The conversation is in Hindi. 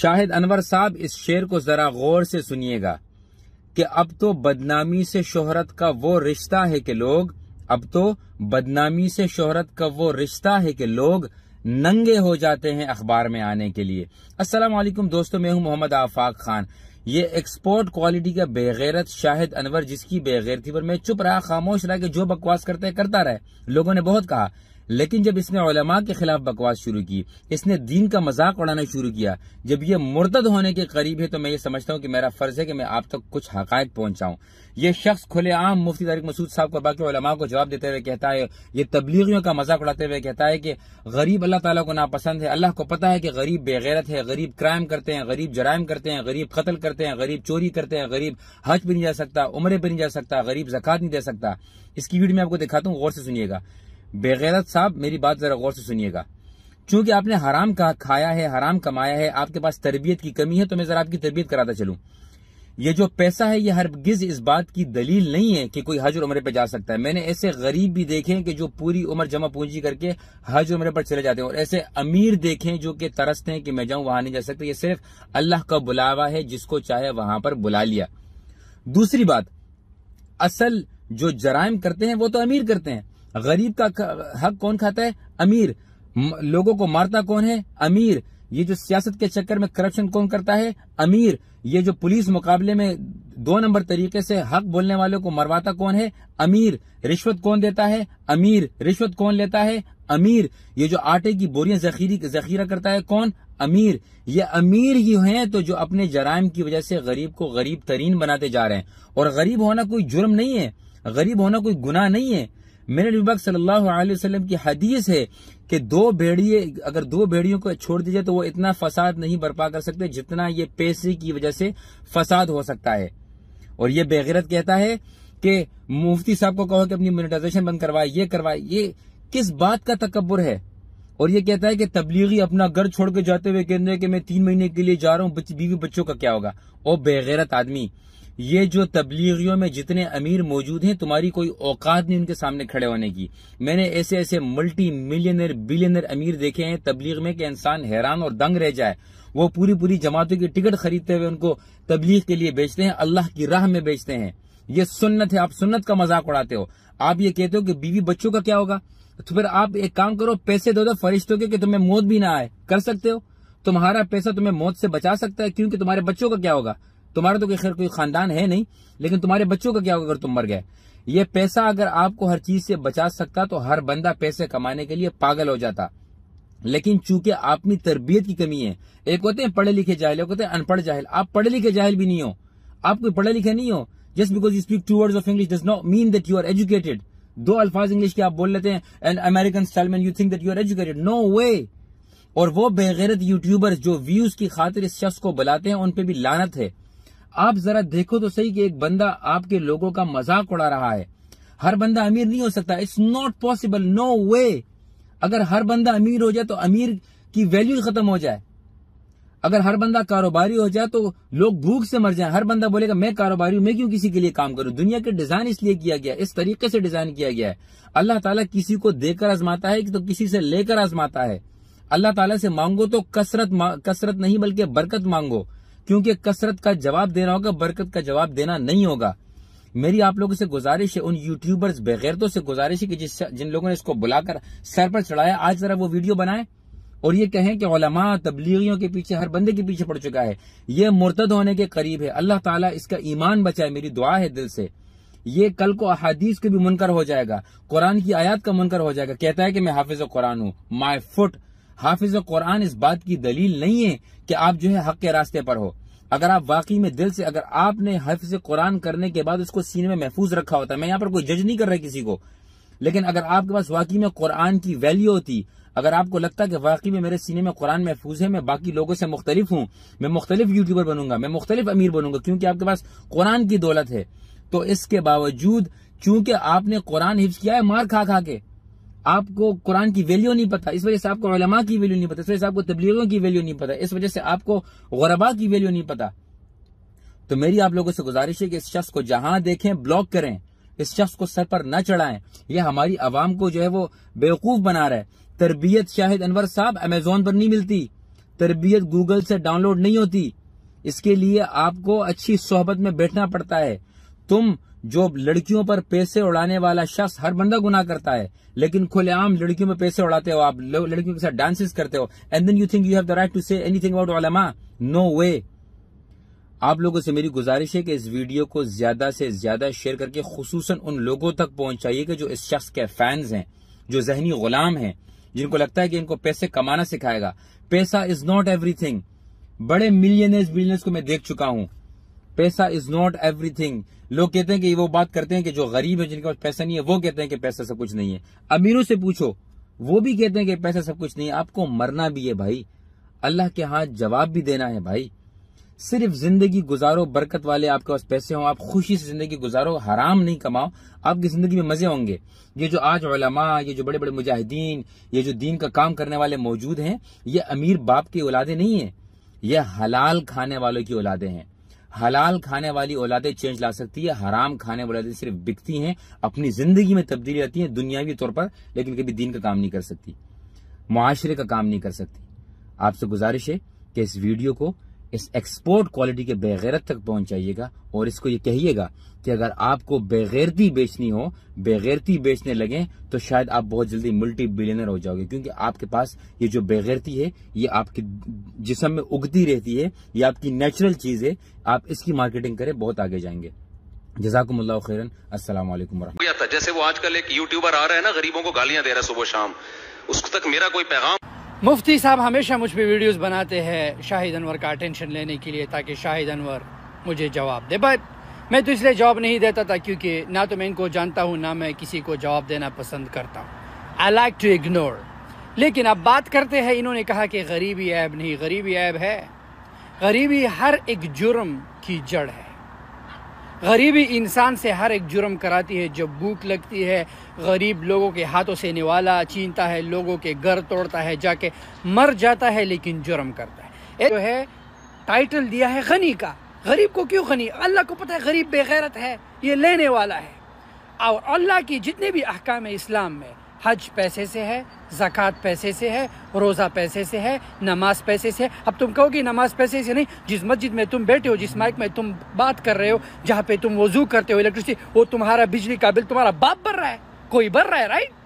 शाहिद अनवर साहब इस शेर को जरा गौर से सुनिएगा कि अब तो बदनामी से शोहरत का वो रिश्ता है कि लोग अब तो बदनामी से शोहरत का वो रिश्ता है कि लोग नंगे हो जाते हैं अखबार में आने के लिए अस्सलाम वालेकुम दोस्तों मैं हूं मोहम्मद आफाक खान ये एक्सपोर्ट क्वालिटी का बेगैरत शाहिद अनवर जिसकी बेगैरती पर मैं चुप रहा खामोश रहा कि जो बकवास करते करता रहे लोगों ने बहुत कहा लेकिन जब इसने ओलमा के खिलाफ बकवास शुरू की इसने दीन का मजाक उड़ाना शुरू किया जब ये मुर्दद होने के करीब है तो मैं ये समझता हूँ कि मेरा फर्ज है कि मैं आप तक तो कुछ हक पहुंचाऊं ये शख्स खुलेआम मुफ्ती तारिक मसूद साहब को बाकी ओलमा को जवाब देते हुए कहता है ये तबलीगियों का मजाक उड़ाते हुए कहता है कि गरीब अल्लाह तला को नापसंद है अल्लाह को पता है कि गरीब बेगैरत है गरीब क्राइम करते हैं गरीब जराइम करते हैं गरीब कत्ल करते हैं गरीब चोरी करते हैं गरीब हज भी नहीं जा सकता उम्र भी नहीं जा सकता गरीब जक़ात नहीं दे सकता इसकी वीडियो मैं आपको दिखाता हूँ गौर से सुनिएगा बेगैरत साहब मेरी बात जरा गौर से सुनिएगा चूंकि आपने हराम का खाया है हराम कमाया है आपके पास तरबियत की कमी है तो मैं जरा आपकी तरबियत कराता चलूं ये जो पैसा है ये हर गिज इस बात की दलील नहीं है कि कोई हज उम्र पे जा सकता है मैंने ऐसे गरीब भी देखे हैं कि जो पूरी उम्र जमा पूंजी करके हज उम्र पर चले जाते हैं और ऐसे अमीर देखे जो कि तरसते हैं कि मैं जाऊं वहां नहीं जा सकता ये सिर्फ अल्लाह का बुलावा है जिसको चाहे वहां पर बुला लिया दूसरी बात असल जो जराइम करते हैं वो तो अमीर करते हैं गरीब का हक कौन खाता है अमीर लोगों को मारता कौन है अमीर ये जो सियासत के चक्कर में करप्शन कौन करता है अमीर ये जो पुलिस मुकाबले में दो नंबर तरीके से हक बोलने वालों को मरवाता कौन है अमीर रिश्वत कौन देता है अमीर रिश्वत कौन लेता है अमीर ये जो आटे की बोरियां जखीरा करता है कौन अमीर ये अमीर ही हैं तो जो अपने जराइम की वजह से गरीब को गरीब तरीन बनाते जा रहे हैं और गरीब होना कोई जुर्म नहीं है गरीब होना कोई गुनाह नहीं है मेरे विभाग सल्लल्लाहु अलैहि वसल्लम की हदीस है कि दो भेड़िए अगर दो भेड़ियों को छोड़ दीजिए तो वो इतना फसाद नहीं बर्पा कर सकते जितना ये पैसे की वजह से फसाद हो सकता है और ये बेगैरत कहता है कि मुफ्ती साहब को कहो कि अपनी मोनिटाइजेशन बंद करवाए ये करवाए ये किस बात का तकबर है और ये कहता है कि तबलीगी अपना घर छोड़ के जाते हुए कहते हैं कि मैं तीन महीने के लिए जा रहा हूँ बीवी बच्चों का क्या होगा ओ बेगैरत आदमी ये जो तबलीगियों में जितने अमीर मौजूद हैं तुम्हारी कोई औकात नहीं उनके सामने खड़े होने की मैंने ऐसे ऐसे मल्टी मिलियनर बिलियनर अमीर देखे हैं तबलीग में कि इंसान हैरान और दंग रह जाए वो पूरी पूरी जमातों की टिकट खरीदते हुए उनको तबलीग के लिए बेचते हैं अल्लाह की राह में बेचते हैं ये सुन्नत है आप सुन्नत का मजाक उड़ाते हो आप ये कहते हो कि बीवी बच्चों का क्या होगा तो फिर आप एक काम करो पैसे दो दो फरिश्तों के कि तुम्हें मौत भी ना आए कर सकते हो तुम्हारा पैसा तुम्हें मौत से बचा सकता है क्योंकि तुम्हारे बच्चों का क्या होगा तुम्हारा तो खैर कोई खानदान है नहीं लेकिन तुम्हारे बच्चों का क्या होगा अगर तुम मर गए ये पैसा अगर आपको हर चीज से बचा सकता तो हर बंदा पैसे कमाने के लिए पागल हो जाता लेकिन चूंकि आपकी तरबियत की कमी है एक होते हैं पढ़े लिखे जाहिल एक होते हैं अनपढ़ जाहिल आप पढ़े लिखे जाहिल भी नहीं हो आप कोई पढ़े लिखे नहीं हो just because you speak two word of English does not mean that you are educated दो अल्फाज इंग्लिश के आप बोल लेते हैं एंड अमेरिकन स्टाइल में you think that you are educated no way और वो बेगैरत यूट्यूबर्स जो व्यूज की खातिर इस शख्स को बुलाते हैं उन पे भी लानत है आप जरा देखो तो सही कि एक बंदा आपके लोगों का मजाक उड़ा रहा है हर बंदा अमीर नहीं हो सकता it's not possible no way अगर हर बंदा अमीर हो जाए तो अमीर की वैल्यू खत्म हो जाए अगर हर बंदा कारोबारी हो जाए तो लोग भूख से मर जाए हर बंदा बोलेगा मैं कारोबारी हूं मैं क्यों किसी के लिए काम करूं दुनिया के डिजाइन इसलिए किया गया इस तरीके से डिजाइन किया गया है अल्लाह ताला किसी को देकर आजमाता है तो किसी से लेकर आजमाता है अल्लाह ताला से मांगो तो कसरत कसरत नहीं बल्कि बरकत मांगो क्योंकि कसरत का जवाब देना होगा बरकत का जवाब देना नहीं होगा मेरी आप लोगों से गुजारिश है उन यूट्यूबर्स बेगैरतों से गुजारिश है कि जिस जिन लोगों ने इसको बुलाकर सर पर चढ़ाया आज जरा वो वीडियो बनाए और ये कहें कि ओलमा तबलीगियों के पीछे हर बंदे के पीछे पड़ चुका है ये मुर्तद होने के करीब है अल्लाह ताला इसका ईमान बचाए मेरी दुआ है दिल से ये कल को अहादीस के भी मुनकर हो जाएगा कुरान की आयात का मुनकर हो जाएगा कहता है कि मैं हाफिज कुरान हूँ माई फुट हाफिज कुरान इस बात की दलील नहीं है कि आप जो है हक के रास्ते पर हो अगर आप वाकई में दिल से अगर आपने हाफिज कुरान करने के बाद उसको सीने में महफूज रखा होता मैं यहाँ पर कोई जज नहीं कर रहा किसी को लेकिन अगर आपके पास वाकई में कुरान की वैल्यू होती अगर आपको लगता कि वाकई में मेरे सीने में कुरान महफूज है मैं बाकी लोगों से मुख्तलिफ हूँ मैं मुख्तलिफ यूट्यूबर बनूंगा मैं मुख्तलिफ अमीर बनूंगा क्योंकि आपके पास कुरान की दौलत है तो इसके बावजूद चूंकि आपने कुरान हिफ्ज किया है मार खा खा के आपको कुरान की वैल्यू नहीं पता इस वजह से आपको रलमा की वैल्यू नहीं पता इस वजह से आपको तबलीगों की वैल्यू नहीं पता इस वजह से आपको गरबा की वैल्यू नहीं पता तो मेरी आप लोगों से गुजारिश है कि इस शख्स को जहां देखें ब्लॉक करें इस शख्स को सर पर न चढ़ाएं ये हमारी आवाम को जो है वो बेवकूफ बना रहा है तरबियत शाहिद अनवर साहब अमेजोन पर नहीं मिलती तरबियत गूगल से डाउनलोड नहीं होती इसके लिए आपको अच्छी सोहबत में बैठना पड़ता है तुम जो लड़कियों पर पैसे उड़ाने वाला शख्स हर बंदा गुना करता है लेकिन खुलेआम लड़कियों में पैसे उड़ाते हो आप लड़कियों के साथ डांसेस करते हो and then you think you have the right to say anything about ओलमा नो वे आप लोगों से मेरी गुजारिश है कि इस वीडियो को ज्यादा से ज्यादा शेयर करके खसूस उन लोगों तक पहुंचाइए कि जो इस शख्स के फैंस हैं जो जहनी गुलाम हैं जिनको लगता है कि इनको पैसे कमाना सिखाएगा पैसा इज नॉट एवरीथिंग बड़े मिलियनर्स बिलियनर्स को मैं देख चुका हूं पैसा इज नॉट एवरीथिंग लोग कहते हैं कि वो बात करते हैं कि जो गरीब है जिनके पास पैसा नहीं है वो कहते हैं कि पैसा सब कुछ नहीं है अमीरों से पूछो वो भी कहते हैं कि पैसा सब कुछ नहीं है आपको मरना भी है भाई अल्लाह के हाथ जवाब भी देना है भाई सिर्फ जिंदगी गुजारो बरकत वाले आपके पास पैसे हों आप खुशी से जिंदगी गुजारो हराम नहीं कमाओ आपकी जिंदगी में मजे होंगे ये जो आज उलमा ये जो बड़े बड़े मुजाहिदीन ये जो दीन का काम करने वाले मौजूद हैं ये अमीर बाप की औलादे नहीं है ये हलाल खाने वालों की औलादे हैं हलाल खाने वाली औलादें चेंज ला सकती है हराम खाने वाली औलादे सिर्फ बिकती हैं अपनी जिंदगी में तब्दीली आती है दुनियावी तौर पर लेकिन कभी दीन का काम नहीं कर सकती माशरे का काम नहीं कर सकती आपसे गुजारिश है कि इस वीडियो को इस एक्सपोर्ट क्वालिटी के बेगैरत तक पहुंचाइएगा और इसको ये कहिएगा कि अगर आपको बेगैरती बेचनी हो बेगैरती बेचने लगे तो शायद आप बहुत जल्दी मल्टी बिलियनर हो जाओगे क्योंकि आपके पास ये जो बेगैरती है ये आपके जिसम में उगती रहती है ये आपकी नेचुरल चीज है आप इसकी मार्केटिंग करें बहुत आगे जाएंगे जजाकुमल्ला खैरन असल जैसे वो आजकल एक यूट्यूबर आ रहा है ना गरीबों को गालियां दे रहा है सुबह शाम उसको तक मेरा कोई पैगाम मुफ्ती साहब हमेशा मुझ पर वीडियोस बनाते हैं शाहिद अनवर का अटेंशन लेने के लिए ताकि शाहिद अनवर मुझे जवाब दे बट मैं तो इसलिए जवाब नहीं देता था क्योंकि ना तो मैं इनको जानता हूँ ना मैं किसी को जवाब देना पसंद करता हूँ आई लाइक टू इग्नोर लेकिन अब बात करते हैं इन्होंने कहा कि गरीबी ऐब नहीं गरीबी ऐब है गरीबी हर एक जुर्म की जड़ है गरीबी इंसान से हर एक जुर्म कराती है जब भूख लगती है गरीब लोगों के हाथों से निवाला चीनता है लोगों के घर तोड़ता है जाके मर जाता है लेकिन जुर्म करता है जो है टाइटल दिया है गनी का गरीब को क्यों गनी अल्लाह को पता है गरीब बेगैरत है ये लेने वाला है और अल्लाह की जितने भी अहकाम है इस्लाम में हज पैसे से है ज़क़़त पैसे से है रोज़ा पैसे से है नमाज पैसे से है अब तुम कहो कि नमाज पैसे से नहीं जिस मस्जिद में तुम बैठे हो जिस माइक में तुम बात कर रहे हो जहाँ पे तुम वजू करते हो इलेक्ट्रिसिटी वो तुम्हारा बिजली का बिल तुम्हारा बाप भर रहा है कोई भर रहा है राइट